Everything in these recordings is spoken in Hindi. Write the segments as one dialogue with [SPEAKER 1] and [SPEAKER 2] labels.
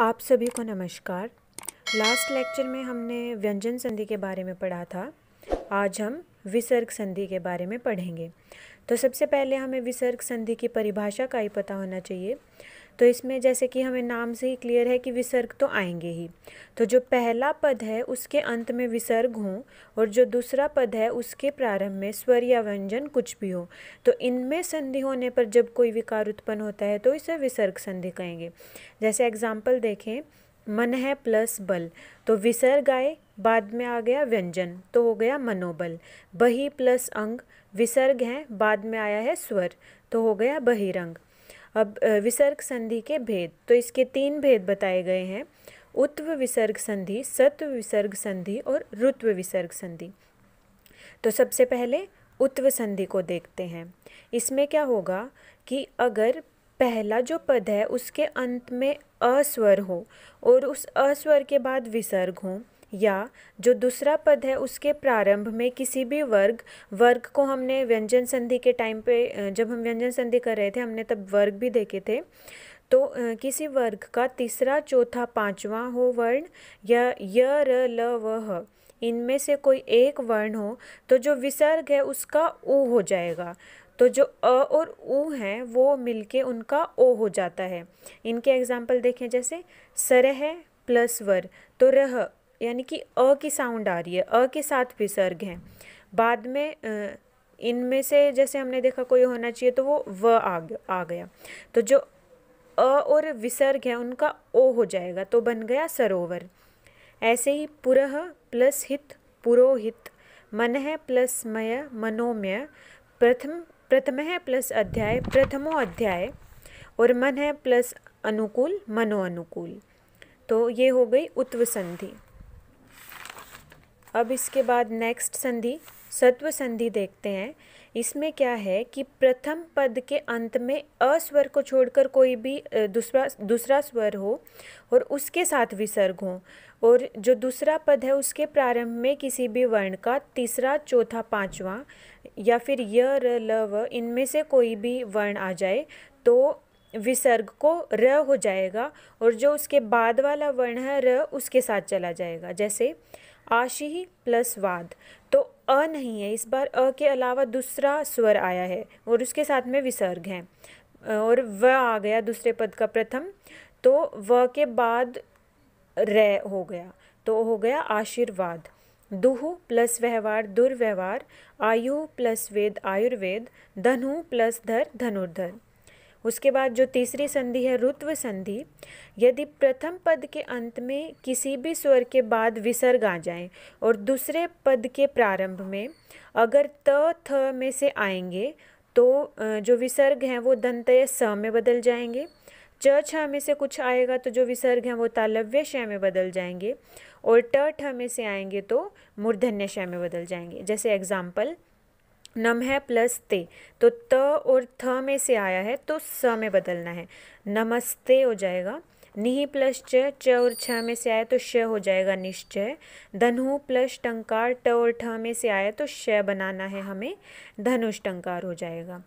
[SPEAKER 1] आप सभी को नमस्कार लास्ट लेक्चर में हमने व्यंजन संधि के बारे में पढ़ा था आज हम विसर्ग संधि के बारे में पढ़ेंगे तो सबसे पहले हमें विसर्ग संधि की परिभाषा का ही पता होना चाहिए तो इसमें जैसे कि हमें नाम से ही क्लियर है कि विसर्ग तो आएंगे ही तो जो पहला पद है उसके अंत में विसर्ग हो और जो दूसरा पद है उसके प्रारंभ में स्वर या व्यंजन कुछ भी हो तो इनमें संधि होने पर जब कोई विकार उत्पन्न होता है तो इसे विसर्ग संधि कहेंगे जैसे एग्जाम्पल देखें मन है प्लस बल तो विसर्ग आए बाद में आ गया व्यंजन तो हो गया मनोबल बही प्लस अंग विसर्ग है बाद में आया है स्वर तो हो गया बहिरंग अब विसर्ग संधि के भेद तो इसके तीन भेद बताए गए हैं उत्व विसर्ग संधि सत्व विसर्ग संधि और रुत्व विसर्ग संधि तो सबसे पहले उत्व संधि को देखते हैं इसमें क्या होगा कि अगर पहला जो पद है उसके अंत में अस्वर हो और उस अस्वर के बाद विसर्ग हो या जो दूसरा पद है उसके प्रारंभ में किसी भी वर्ग वर्ग को हमने व्यंजन संधि के टाइम पे जब हम व्यंजन संधि कर रहे थे हमने तब वर्ग भी देखे थे तो किसी वर्ग का तीसरा चौथा पांचवा हो वर्ण या य र ल व ह इनमें से कोई एक वर्ण हो तो जो विसर्ग है उसका ऊ हो जाएगा तो जो अ और उ हैं वो मिलके उनका ओ हो जाता है इनके एग्जाम्पल देखें जैसे सर है प्लस वर तो रह यानी कि अ की साउंड आ रही है अ के साथ विसर्ग हैं बाद में इनमें से जैसे हमने देखा कोई होना चाहिए तो वो व आ गया आ गया तो जो अ और विसर्ग है उनका ओ हो जाएगा तो बन गया सरोवर ऐसे ही पुरह प्लस हित पुरोहित मन है प्लस मय मनोमय प्रथम प्रथम है प्लस अध्याय प्रथमो अध्याय और मन है प्लस अनुकूल मनो अनुकूल तो ये हो गई उत्व संधि अब इसके बाद नेक्स्ट संधि सत्व संधि देखते हैं इसमें क्या है कि प्रथम पद के अंत में अस्वर को छोड़कर कोई भी दूसरा दूसरा स्वर हो और उसके साथ विसर्ग हो और जो दूसरा पद है उसके प्रारंभ में किसी भी वर्ण का तीसरा चौथा पांचवा या फिर य र ल व इनमें से कोई भी वर्ण आ जाए तो विसर्ग को र हो जाएगा और जो उसके बाद वाला वर्ण है र उसके साथ चला जाएगा जैसे आशी प्लस वाद तो अ नहीं है इस बार अ के अलावा दूसरा स्वर आया है और उसके साथ में विसर्ग है और व आ गया दूसरे पद का प्रथम तो व के बाद र हो गया तो हो गया आशीर्वाद दुह प्लस व्यवहार दुर्व्यवहार आयु प्लस वेद आयुर्वेद धनु प्लस धर धनुर्धर उसके बाद जो तीसरी संधि है रुत्व संधि यदि प्रथम पद के अंत में किसी भी स्वर के बाद विसर्ग आ जाए और दूसरे पद के प्रारंभ में अगर त थ में से आएंगे तो जो विसर्ग हैं वो दंतय स में बदल जाएंगे च छ में से कुछ आएगा तो जो विसर्ग हैं वो तालव्य शय में बदल जाएंगे और ट ठ में से आएंगे तो मूर्धन्य शय में बदल जाएंगे जैसे एग्जाम्पल नम है प्लस ते तो त और थ में से आया है तो स में बदलना है नमस्ते हो जाएगा निह प्लस च च और छ में से आया तो श हो जाएगा निश्चय धनु प्लस टंकार ट और ठ में से आया तो श बनाना है हमें धनुष टंकार हो जाएगा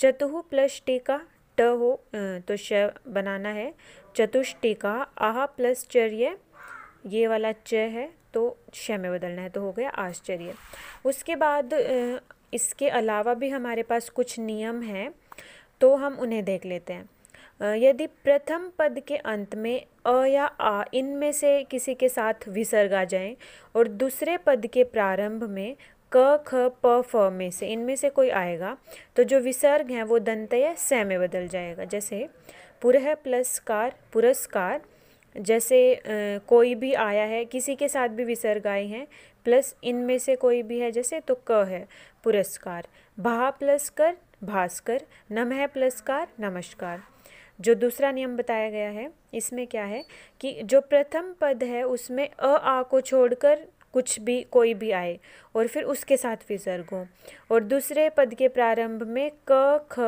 [SPEAKER 1] चतुः प्लस टीका ट हो तो श बनाना है चतुष्टिका आह प्लस चर्य ये वाला च है तो श में बदलना है तो हो गया आश्चर्य उसके बाद इसके अलावा भी हमारे पास कुछ नियम हैं तो हम उन्हें देख लेते हैं यदि प्रथम पद के अंत में अ या आ इनमें से किसी के साथ विसर्ग आ जाए और दूसरे पद के प्रारंभ में क ख प फ में से इनमें से कोई आएगा तो जो विसर्ग हैं वो दंतय स में बदल जाएगा जैसे पुरह प्लस कार पुरस्कार जैसे कोई भी आया है किसी के साथ भी विसर्ग आए हैं प्लस इनमें से कोई भी है जैसे तो क है पुरस्कार भा प्लस कर भास्कर नम है प्लस कार नमस्कार जो दूसरा नियम बताया गया है इसमें क्या है कि जो प्रथम पद है उसमें अ आ को छोड़कर कुछ भी कोई भी आए और फिर उसके साथ विसर्ग हो और दूसरे पद के प्रारंभ में क ख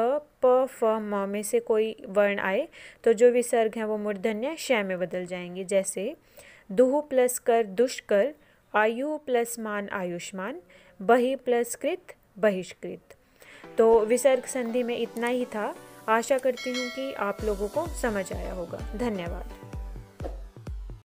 [SPEAKER 1] प फ म में से कोई वर्ण आए तो जो विसर्ग हैं वो मूर्धन्य शय में बदल जाएंगे जैसे दुह प्लस कर दुष्कर आयु प्लस मान आयुष्मान बहि प्लस कृत बहिष्कृत तो विसर्ग संधि में इतना ही था आशा करती हूँ कि आप लोगों को समझ आया होगा धन्यवाद